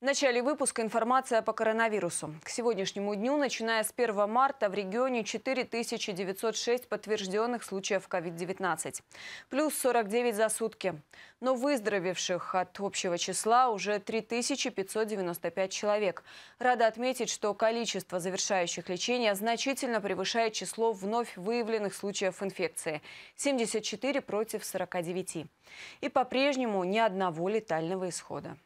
В начале выпуска информация по коронавирусу. К сегодняшнему дню, начиная с 1 марта, в регионе 4906 подтвержденных случаев COVID-19. Плюс 49 за сутки. Но выздоровевших от общего числа уже 3595 человек. Рада отметить, что количество завершающих лечения значительно превышает число вновь выявленных случаев инфекции. 74 против 49. И по-прежнему ни одного летального исхода.